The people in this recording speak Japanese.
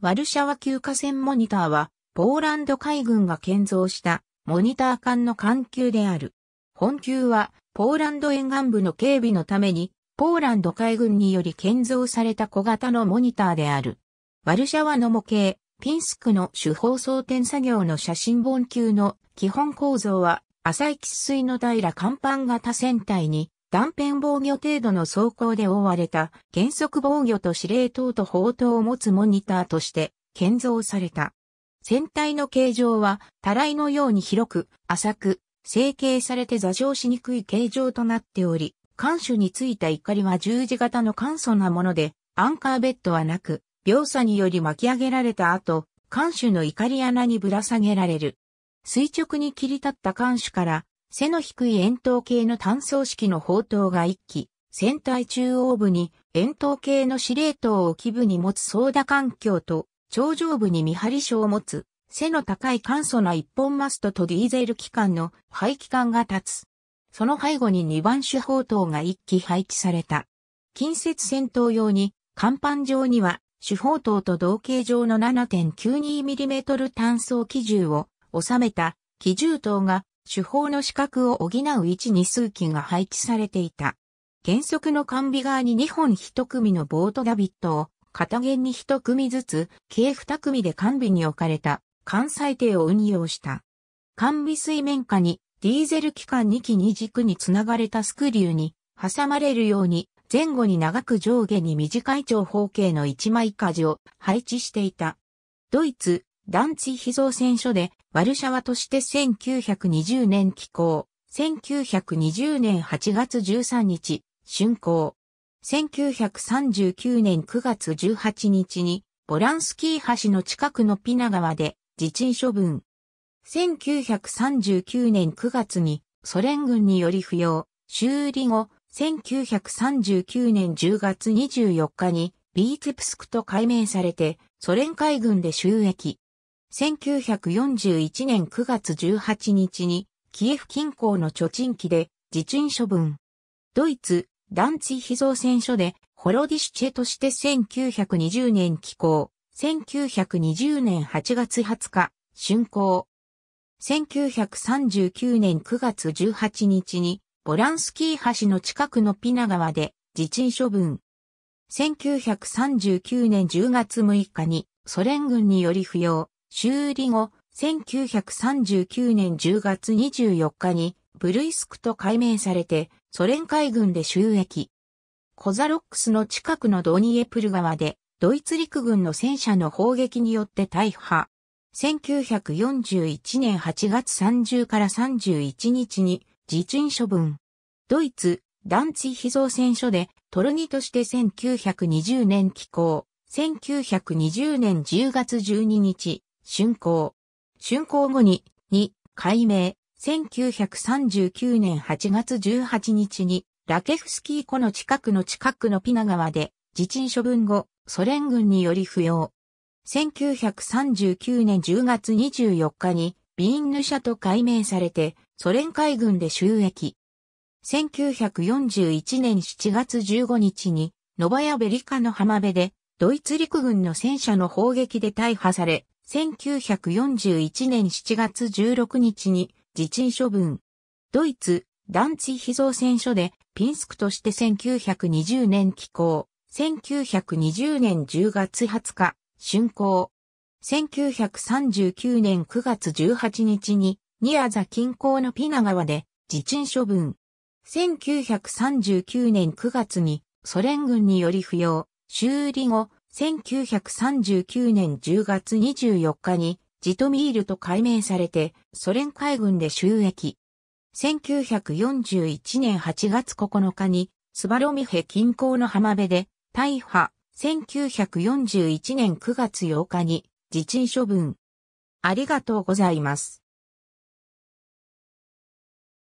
ワルシャワ級河川モニターは、ポーランド海軍が建造したモニター艦の艦級である。本級は、ポーランド沿岸部の警備のために、ポーランド海軍により建造された小型のモニターである。ワルシャワの模型、ピンスクの手法装填作業の写真本級の基本構造は、浅い喫水の平甲板型船体に断片防御程度の装甲で覆われた原則防御と司令塔と砲塔を持つモニターとして建造された。船体の形状は、たらいのように広く、浅く、成形されて座礁しにくい形状となっており、艦首についた怒りは十字型の簡素なもので、アンカーベッドはなく、秒差により巻き上げられた後、艦首の怒り穴にぶら下げられる。垂直に切り立った艦首から背の低い円筒形の単層式の砲塔が1機、船体中央部に円筒形の司令塔を基部に持つ操舵環境と、頂上部に見張り所を持つ、背の高い簡素な一本マストとディーゼル機関の排気管が立つ。その背後に2番手砲塔が1機配置された。近接戦闘用に、甲板上には、手砲塔と同型上の 7.92mm 単装機銃を収めた機銃塔が主砲の資格を補う位置に数機が配置されていた。原則の完備側に2本1組のボートダビットを、片弦に1組ずつ、計2組で完備に置かれた、関西艇を運用した。完備水面下に、ディーゼル機関2機に軸につながれたスクリューに、挟まれるように、前後に長く上下に短い長方形の1枚舵を配置していた。ドイツ、団地被造戦所でワルシャワとして1920年寄港、1920年8月13日、竣工。1939年9月18日に、ボランスキー橋の近くのピナ川で、自沈処分。1939年9月に、ソ連軍により不要、修理後、1939年10月24日に、ビーツプスクと改名されて、ソ連海軍で収益。1941年9月18日に、キエフ近郊の貯賃機で、自賃処分。ドイツ、ダンツィヒ造船所で、ホロディシュチェとして1920年寄港、1920年8月20日、竣工。1939年9月18日に、ボランスキー橋の近くのピナ川で、自賃処分。1939年10月6日に、ソ連軍により不要。修理後、1939年10月24日にブルイスクと改名されてソ連海軍で収益。コザロックスの近くのドニエプル川でドイツ陸軍の戦車の砲撃によって大破。1941年8月30から31日に自陳処分。ドイツ、ダンツィ被造船所でトルニとして1920年寄港。1920年10月12日、竣工。竣工後に、に、改名、1939年8月18日に、ラケフスキー湖の近くの近くのピナ川で、自陳処分後、ソ連軍により不要。1939年10月24日に、ビーンヌ社と改名されて、ソ連海軍で収益。1941年7月15日に、ノバヤベリカの浜辺で、ドイツ陸軍の戦車の砲撃で大破され、1941年7月16日に自陳処分。ドイツ、団地秘蔵戦所でピンスクとして1920年寄港、1920年10月20日、竣工。1939年9月18日に、ニアザ近郊のピナ川で自陳処分。1939年9月にソ連軍により不要、修理後、1939年10月24日にジトミールと改名されてソ連海軍で収益。1941年8月9日にスバロミヘ近郊の浜辺で大破。1941年9月8日に自陳処分。ありがとうございます。